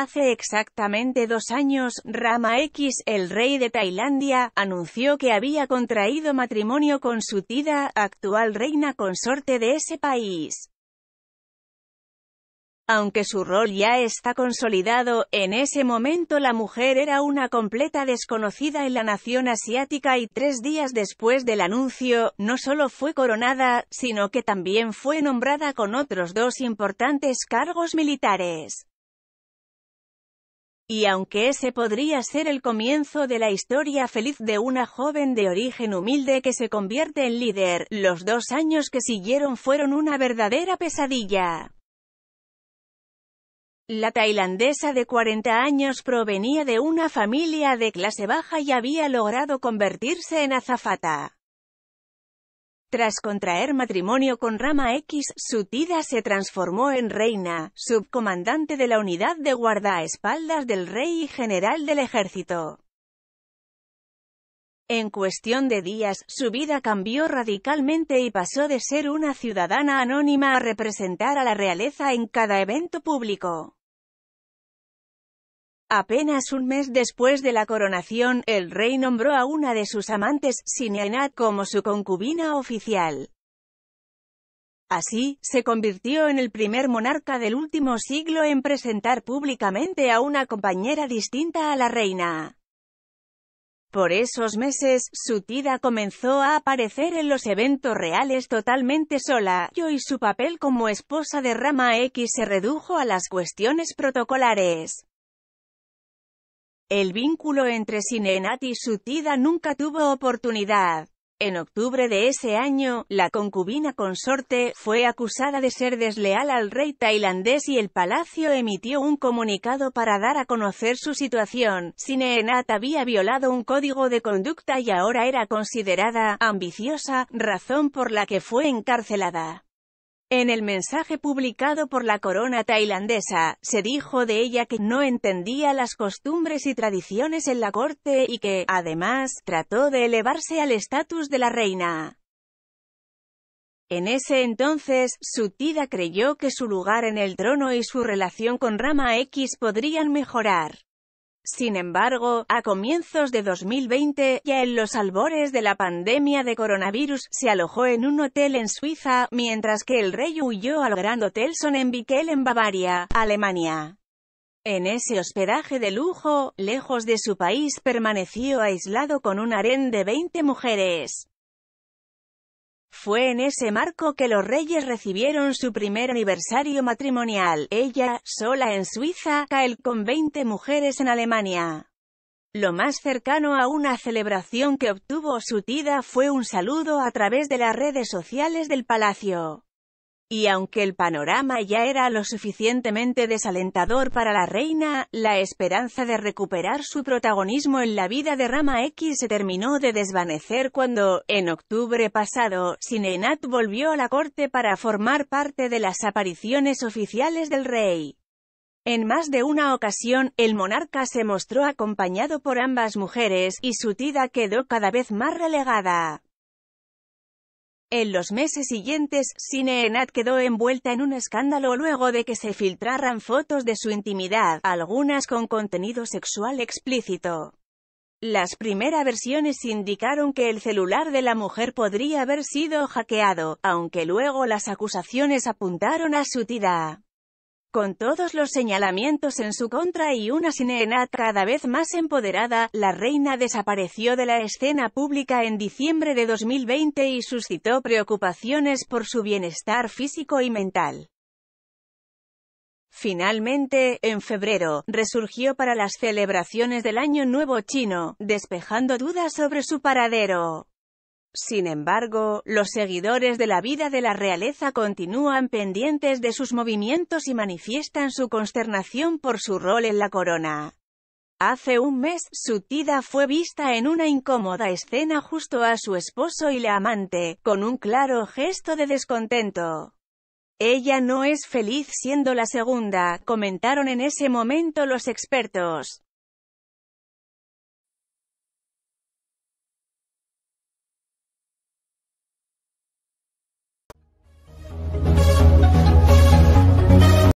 Hace exactamente dos años, Rama X, el rey de Tailandia, anunció que había contraído matrimonio con su tida, actual reina consorte de ese país. Aunque su rol ya está consolidado, en ese momento la mujer era una completa desconocida en la nación asiática y tres días después del anuncio, no solo fue coronada, sino que también fue nombrada con otros dos importantes cargos militares. Y aunque ese podría ser el comienzo de la historia feliz de una joven de origen humilde que se convierte en líder, los dos años que siguieron fueron una verdadera pesadilla. La tailandesa de 40 años provenía de una familia de clase baja y había logrado convertirse en azafata. Tras contraer matrimonio con Rama X, su tida se transformó en reina, subcomandante de la unidad de guardaespaldas del rey y general del ejército. En cuestión de días, su vida cambió radicalmente y pasó de ser una ciudadana anónima a representar a la realeza en cada evento público. Apenas un mes después de la coronación, el rey nombró a una de sus amantes, Sinianat, como su concubina oficial. Así, se convirtió en el primer monarca del último siglo en presentar públicamente a una compañera distinta a la reina. Por esos meses, su tida comenzó a aparecer en los eventos reales totalmente sola, y su papel como esposa de Rama X se redujo a las cuestiones protocolares. El vínculo entre Sineenat y su tida nunca tuvo oportunidad. En octubre de ese año, la concubina consorte, fue acusada de ser desleal al rey tailandés y el palacio emitió un comunicado para dar a conocer su situación. Sineenat había violado un código de conducta y ahora era considerada ambiciosa, razón por la que fue encarcelada. En el mensaje publicado por la corona tailandesa, se dijo de ella que no entendía las costumbres y tradiciones en la corte y que, además, trató de elevarse al estatus de la reina. En ese entonces, su tida creyó que su lugar en el trono y su relación con Rama X podrían mejorar. Sin embargo, a comienzos de 2020, ya en los albores de la pandemia de coronavirus, se alojó en un hotel en Suiza, mientras que el rey huyó al Grand Hotel Sonnenbichel en Bavaria, Alemania. En ese hospedaje de lujo, lejos de su país, permaneció aislado con un harén de 20 mujeres. Fue en ese marco que los reyes recibieron su primer aniversario matrimonial, ella, sola en Suiza, Kael con 20 mujeres en Alemania. Lo más cercano a una celebración que obtuvo su tida fue un saludo a través de las redes sociales del palacio. Y aunque el panorama ya era lo suficientemente desalentador para la reina, la esperanza de recuperar su protagonismo en la vida de Rama X se terminó de desvanecer cuando, en octubre pasado, Sinenat volvió a la corte para formar parte de las apariciones oficiales del rey. En más de una ocasión, el monarca se mostró acompañado por ambas mujeres, y su tida quedó cada vez más relegada. En los meses siguientes, Cineenat quedó envuelta en un escándalo luego de que se filtraran fotos de su intimidad, algunas con contenido sexual explícito. Las primeras versiones indicaron que el celular de la mujer podría haber sido hackeado, aunque luego las acusaciones apuntaron a su tida. Con todos los señalamientos en su contra y una Sinead cada vez más empoderada, la reina desapareció de la escena pública en diciembre de 2020 y suscitó preocupaciones por su bienestar físico y mental. Finalmente, en febrero, resurgió para las celebraciones del Año Nuevo Chino, despejando dudas sobre su paradero. Sin embargo, los seguidores de la vida de la realeza continúan pendientes de sus movimientos y manifiestan su consternación por su rol en la corona. Hace un mes, su tía fue vista en una incómoda escena justo a su esposo y la amante, con un claro gesto de descontento. Ella no es feliz siendo la segunda, comentaron en ese momento los expertos.